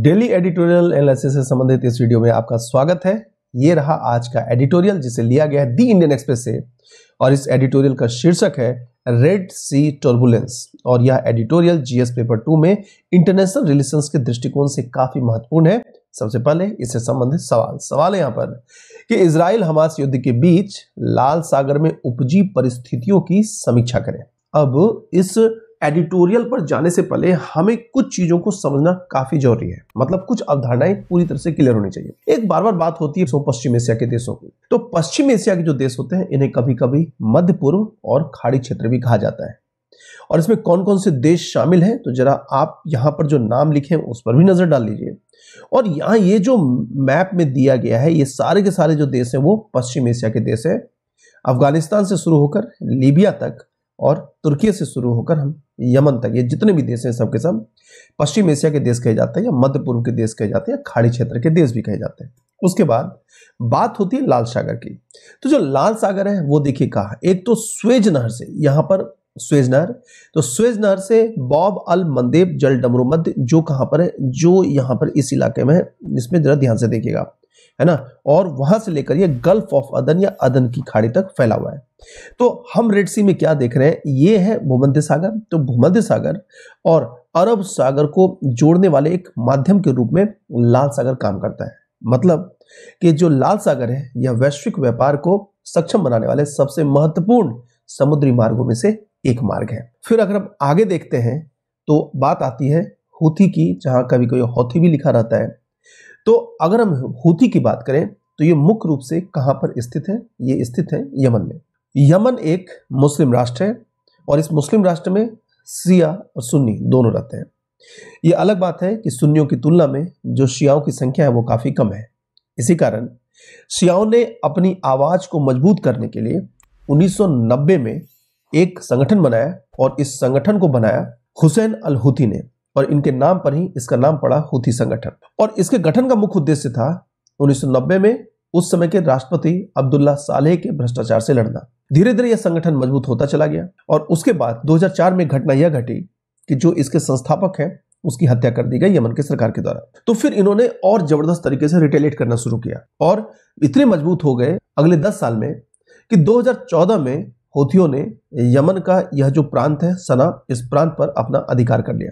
daily editorial analysis से संबंधित इस वीडियो में आपका स्वागत है ये रहा आज का एडिटोरियल जिसे लिया गया है दी इंडियन एक्सप्रेस से और इस एडिटोरियल का शीर्षक है रेड सी टर्बुलेंस और यह एडिटोरियल जीएस पेपर टू में इंटरनेशनल रिलेशंस के दृष्टिकोण से काफी महत्वपूर्ण है सबसे पहले इससे संबंधित सवाल सवाल यहाँ पर कि इसराइल हमास युद्ध के बीच लाल सागर में उपजी परिस्थितियों की समीक्षा करें अब इस एडिटोरियल पर जाने से पहले हमें कुछ चीजों को समझना काफी जरूरी है मतलब कुछ अवधारणाएं पूरी तरह से क्लियर होनी चाहिए एक बार बार बात होती है पश्चिम एशिया के देशों की तो पश्चिम एशिया के जो देश होते हैं इन्हें कभी कभी मध्य पूर्व और खाड़ी क्षेत्र भी कहा जाता है और इसमें कौन कौन से देश शामिल हैं तो जरा आप यहां पर जो नाम लिखे उस पर भी नजर डाल लीजिए और यहां ये जो मैप में दिया गया है ये सारे के सारे जो देश हैं वो पश्चिम एशिया के देश हैं अफगानिस्तान से शुरू होकर लीबिया तक और तुर्की से शुरू होकर हम यमन तक ये जितने भी देश हैं सबके सब पश्चिम एशिया के देश कहे जाते हैं या मध्य पूर्व के देश कहे जाते हैं खाड़ी क्षेत्र के देश भी कहे जाते हैं उसके बाद बात होती है लाल सागर की तो जो लाल सागर है वो देखिए कहा एक तो स्वेज नहर से यहाँ पर स्वेज नहर तो स्वेज नहर से बॉब अल मंदेब जल डमरू मध्य जो कहाँ पर है जो यहाँ पर इस इलाके में है इसमें जरा ध्यान से देखिएगा है ना और वहां से लेकर ये गल्फ ऑफ अदन या अदन की खाड़ी तक फैला हुआ है तो हम रेड सी में क्या देख रहे हैं ये है भूमध्य सागर तो भूमध्य सागर और अरब सागर को जोड़ने वाले एक माध्यम के रूप में लाल सागर काम करता है मतलब कि जो लाल सागर है यह वैश्विक व्यापार को सक्षम बनाने वाले सबसे महत्वपूर्ण समुद्री मार्गों में से एक मार्ग है फिर अगर हम आगे देखते हैं तो बात आती है हूथी की जहां कभी कोई हौथी भी लिखा रहता है तो अगर हम हूती की बात करें तो ये मुख्य रूप से कहाँ पर स्थित है ये स्थित है यमन में यमन एक मुस्लिम राष्ट्र है और इस मुस्लिम राष्ट्र में सिया और सुन्नी दोनों रहते हैं ये अलग बात है कि सुन्नियों की तुलना में जो शियाओं की संख्या है वो काफ़ी कम है इसी कारण शियाओं ने अपनी आवाज़ को मजबूत करने के लिए 1990 में एक संगठन बनाया और इस संगठन को बनाया हुसैन अल हुती ने और इनके नाम पर ही इसका नाम पड़ा हुथी संगठन और इसके गठन का मुख्य उद्देश्य था 1990 में उस समय के राष्ट्रपति अब्दुल्ला सालेह के भ्रष्टाचार से लड़ना धीरे धीरे यह संगठन मजबूत होता चला गया और उसके बाद 2004 में घटना यह घटी कि जो इसके संस्थापक हैं उसकी हत्या कर दी गई यमन के सरकार के द्वारा तो फिर इन्होंने और जबरदस्त तरीके से रिटेलिएट करना शुरू किया और इतने मजबूत हो गए अगले दस साल में कि 2014 में होथियों ने यमन का यह जो प्रांत है सना इस प्रांत पर अपना अधिकार कर लिया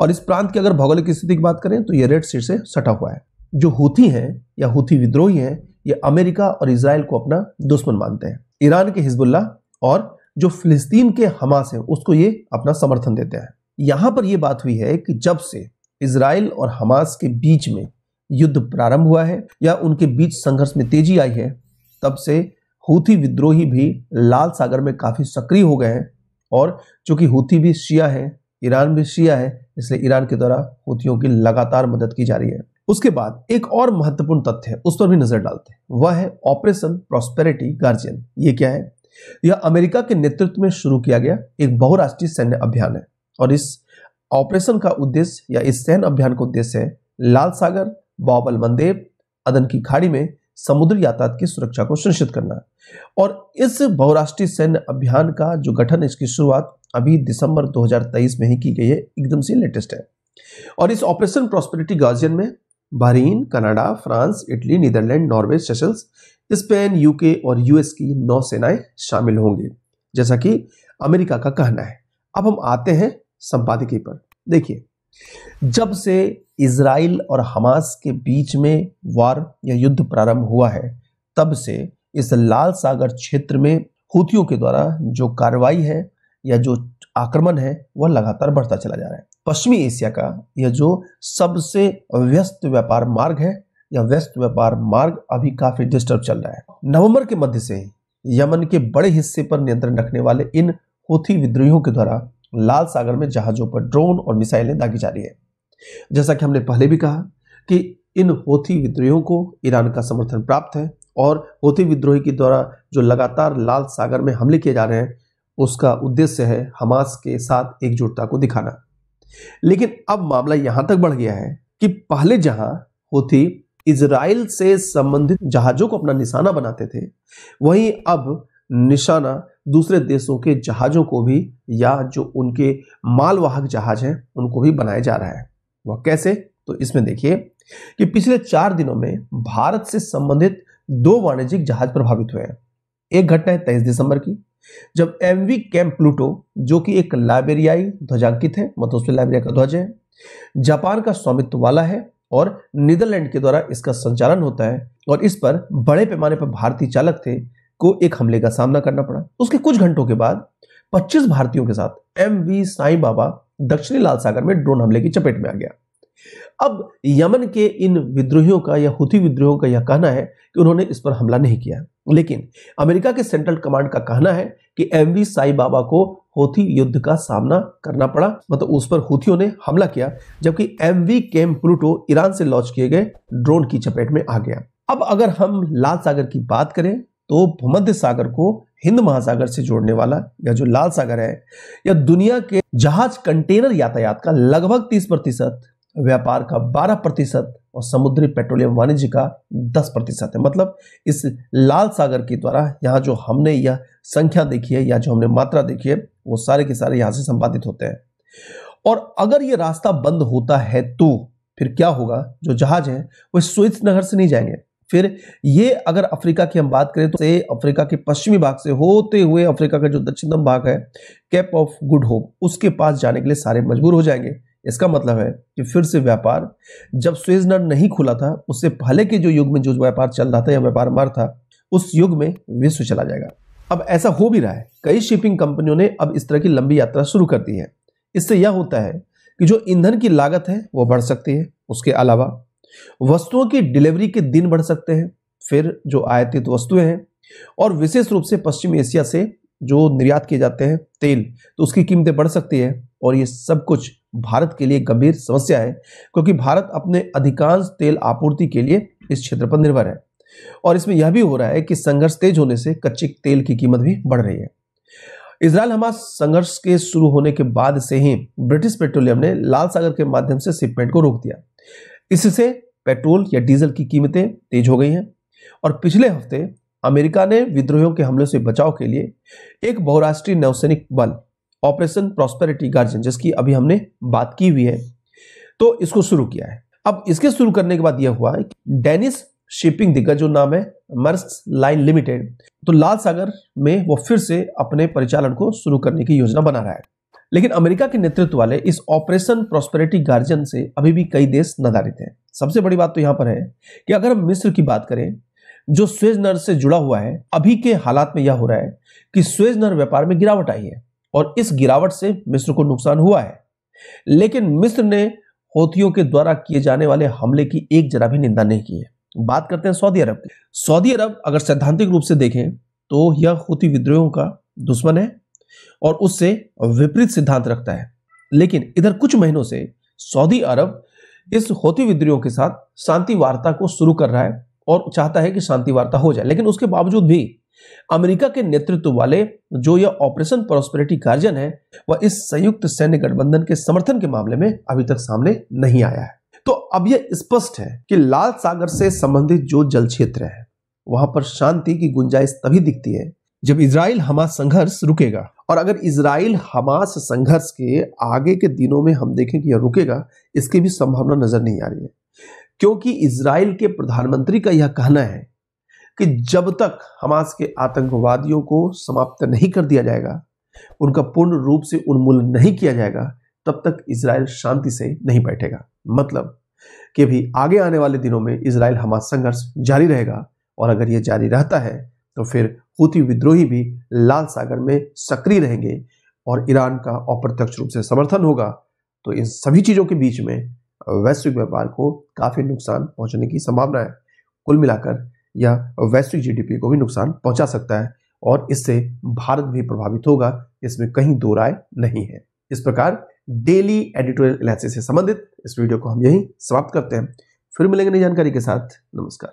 और इस प्रांत की अगर भौगोलिक स्थिति की बात करें तो यह रेड सीट से सटा हुआ है जो हूथी हैं या हूथी विद्रोही हैं ये अमेरिका और इसराइल को अपना दुश्मन मानते हैं ईरान के हिजबुल्ला और जो फिलिस्तीन के हमास है उसको ये अपना समर्थन देते हैं यहां पर यह बात हुई है कि जब से इसराइल और हमास के बीच में युद्ध प्रारंभ हुआ है या उनके बीच संघर्ष में तेजी आई है तब से हूथी विद्रोही भी लाल सागर में काफ़ी सक्रिय हो गए हैं और चूंकि हूथी भी शिया हैं ईरान भी शिया है इसलिए ईरान के द्वारा हूतियों की लगातार मदद की जा रही है उसके बाद एक और महत्वपूर्ण तथ्य है उस पर भी नजर डालते हैं वह है ऑपरेशन प्रॉस्पेरिटी गार्जियन ये क्या है यह अमेरिका के नेतृत्व में शुरू किया गया एक बहुराष्ट्रीय सैन्य अभियान है और इस ऑपरेशन का उद्देश्य या इस सैन्य अभियान का उद्देश्य है लाल सागर बाबल मंदेव अदन की खाड़ी में समुद्री यातायात की सुरक्षा को सुनिश्चित करना है और इस बहुराष्ट्रीय सैन्य अभियान का जो गठन इसकी शुरुआत अभी दिसंबर 2023 में ही की गई है एकदम से लेटेस्ट है और इस ऑपरेशन प्रॉस्पेरिटी गार्जियन में Bahrain Canada France Italy Netherlands Norway Seychelles Spain UK और यूएस की नौ सेनाएं शामिल होंगी जैसा कि अमेरिका का कहना है अब हम आते हैं संपादकीय पर देखिए जब से इसराइल और हमास के बीच में वार या युद्ध प्रारंभ हुआ है तब से इस लाल सागर क्षेत्र में हूतियों के द्वारा जो कार्रवाई है या जो आक्रमण है वह लगातार बढ़ता चला जा रहा है पश्चिमी एशिया का यह जो सबसे व्यस्त व्यापार मार्ग है या व्यस्त व्यापार मार्ग अभी काफी डिस्टर्ब चल रहा है नवंबर के मध्य से यमन के बड़े हिस्से पर नियंत्रण रखने वाले इन होथी विद्रोहियों के द्वारा लाल सागर में जहाजों पर ड्रोन और मिसाइलें दागी जा रही है जैसा कि हमने पहले भी कहा कि इन होती विद्रोहियों को ईरान का समर्थन प्राप्त है और होती विद्रोही के द्वारा जो लगातार लाल सागर में हमले किए जा रहे हैं उसका उद्देश्य है हमास के साथ एकजुटता को दिखाना लेकिन अब मामला यहां तक बढ़ गया है कि पहले जहां होती इसराइल से संबंधित जहाजों को अपना निशाना बनाते थे वहीं अब निशाना दूसरे देशों के जहाज़ों को भी या जो उनके मालवाहक जहाज हैं उनको भी बनाया जा रहा है वह कैसे तो इसमें देखिए कि पिछले चार दिनों में भारत से संबंधित दो वाणिज्यिक जहाज प्रभावित हुए हैं एक घटना है तेईस दिसंबर की जब एम वी कैंप प्लूटो जो कि एक लाइबेरियाई ध्वजांकित है मतलब उसमें लाइबेरिया का ध्वज है जापान का स्वामित्व वाला है और नीदरलैंड के द्वारा इसका संचालन होता है और इस पर बड़े पैमाने पर भारतीय चालक थे को एक हमले का सामना करना पड़ा उसके कुछ घंटों के बाद 25 भारतीयों के साथ एम वी साई बाबा दक्षिणी लाल सागर में ड्रोन हमले की चपेट में आ गया अब यमन के इन विद्रोहियों का या हुथी विद्रोहियों का यह कहना है कि उन्होंने इस पर हमला नहीं किया लेकिन अमेरिका के सेंट्रल कमांड का कहना है कि एम वी साई बाबा को होती युद्ध का सामना करना पड़ा मतलब उस पर हुथियों ने हमला किया जबकि M V Chem Pluto Iran से लॉन्च किए गए ड्रोन की चपेट में आ गया अब अगर हम लाल सागर की बात करें तो भूमध्य सागर को हिंद महासागर से जोड़ने वाला या जो लाल सागर है यह दुनिया के जहाज कंटेनर यातायात का लगभग 30 प्रतिशत व्यापार का 12 प्रतिशत और समुद्री पेट्रोलियम वाणिज्य का 10 प्रतिशत है मतलब इस लाल सागर के द्वारा यहाँ जो हमने यह संख्या देखी है या जो हमने मात्रा देखी है वो सारे के सारे यहाँ से संपादित होते हैं और अगर ये रास्ता बंद होता है तो फिर क्या होगा जो जहाज है वह स्वेज नगर से नहीं जाएंगे फिर ये अगर अफ्रीका की हम बात करें तो से अफ्रीका के पश्चिमी भाग से होते हुए अफ्रीका का जो दक्षिणतम भाग है कैप ऑफ गुड होप उसके पास जाने के लिए सारे मजबूर हो जाएंगे इसका मतलब है कि फिर से व्यापार जब स्वेजनर नहीं खुला था उससे पहले के जो युग में जो व्यापार चल रहा था या व्यापार मार था उस युग में विश्व चला जाएगा अब ऐसा हो भी रहा है कई शिपिंग कंपनियों ने अब इस तरह की लंबी यात्रा शुरू कर दी है इससे यह होता है कि जो ईंधन की लागत है वो बढ़ सकती है उसके अलावा वस्तुओं की डिलीवरी के दिन बढ़ सकते हैं फिर जो आयातित वस्तुएं हैं और विशेष रूप से पश्चिम एशिया से जो निर्यात किए जाते हैं तेल तो उसकी कीमतें बढ़ सकती है और ये सब कुछ भारत के लिए गंभीर समस्या है क्योंकि भारत अपने अधिकांश तेल आपूर्ति के लिए इस क्षेत्र पर निर्भर है और इसमें यह भी हो रहा है कि संघर्ष तेज होने से कच्चे तेल की कीमत भी बढ़ रही है इसराइल हमास संघर्ष के शुरू होने के बाद से ही ब्रिटिश पेट्रोलियम ने लाल सागर के माध्यम से शिपमेंट को रोक दिया इससे पेट्रोल या डीजल की कीमतें तेज हो गई हैं और पिछले हफ्ते अमेरिका ने विद्रोहियों के हमले से बचाव के लिए एक बहुराष्ट्रीय नौसैनिक बल ऑपरेशन प्रॉस्पेरिटी गार्जियन जिसकी अभी हमने बात की हुई है तो इसको शुरू किया है अब इसके शुरू करने के बाद यह हुआ है कि डेनिस शिपिंग दिग्गज जो नाम है मर्स लाइन लिमिटेड तो लाल सागर में वो फिर से अपने परिचालन को शुरू करने की योजना बना रहा है लेकिन अमेरिका के नेतृत्व वाले इस ऑपरेशन प्रॉस्पेरिटी गार्जियन से अभी भी कई देश नदारित हैं सबसे बड़ी बात तो यहां पर है कि अगर हम मिस्र की बात करें जो स्वेज नर से जुड़ा हुआ है अभी के हालात में यह हो रहा है कि स्वेज नर व्यापार में गिरावट आई है और इस गिरावट से मिस्र को नुकसान हुआ है लेकिन मिस्र ने होतियों के द्वारा किए जाने वाले हमले की एक जरा भी निंदा नहीं की है बात करते हैं सऊदी अरब की सऊदी अरब अगर सैद्धांतिक रूप से देखें तो यह होती विद्रोहों का दुश्मन है और उससे विपरीत सिद्धांत रखता है लेकिन इधर कुछ महीनों से सऊदी अरब इस होती विद्रोह के साथ शांति वार्ता को शुरू कर रहा है और चाहता है कि शांति वार्ता हो जाए लेकिन उसके बावजूद भी अमेरिका के नेतृत्व वाले जो यह ऑपरेशन प्रोस्पेरिटी गार्जियन है वह इस संयुक्त सैन्य गठबंधन के समर्थन के मामले में अभी तक सामने नहीं आया है तो अब यह स्पष्ट है कि लाल सागर से संबंधित जो जल क्षेत्र है वहां पर शांति की गुंजाइश तभी दिखती है जब इसराइल हमास संघर्ष रुकेगा और अगर इसराइल हमास संघर्ष के आगे के दिनों में हम देखें कि यह रुकेगा इसकी भी संभावना नजर नहीं आ रही है क्योंकि इसराइल के प्रधानमंत्री का यह कहना है कि जब तक हमास के आतंकवादियों को समाप्त नहीं कर दिया जाएगा उनका पूर्ण रूप से उन्मूलन नहीं किया जाएगा तब तक इसराइल शांति से नहीं बैठेगा मतलब कि भी आगे आने वाले दिनों में इसराइल हमास संघर्ष जारी रहेगा और अगर यह जारी रहता है तो फिर हूती विद्रोही भी लाल सागर में सक्रिय रहेंगे और ईरान का अप्रत्यक्ष रूप से समर्थन होगा तो इन सभी चीज़ों के बीच में वैश्विक व्यापार को काफ़ी नुकसान पहुंचने की संभावना है कुल मिलाकर यह वैश्विक जीडीपी को भी नुकसान पहुंचा सकता है और इससे भारत भी प्रभावित होगा इसमें कहीं दो राय नहीं है इस प्रकार डेली एडिटोरियल एनालिसिस से संबंधित इस वीडियो को हम यही समाप्त करते हैं फिर मिलेंगे नई जानकारी के साथ नमस्कार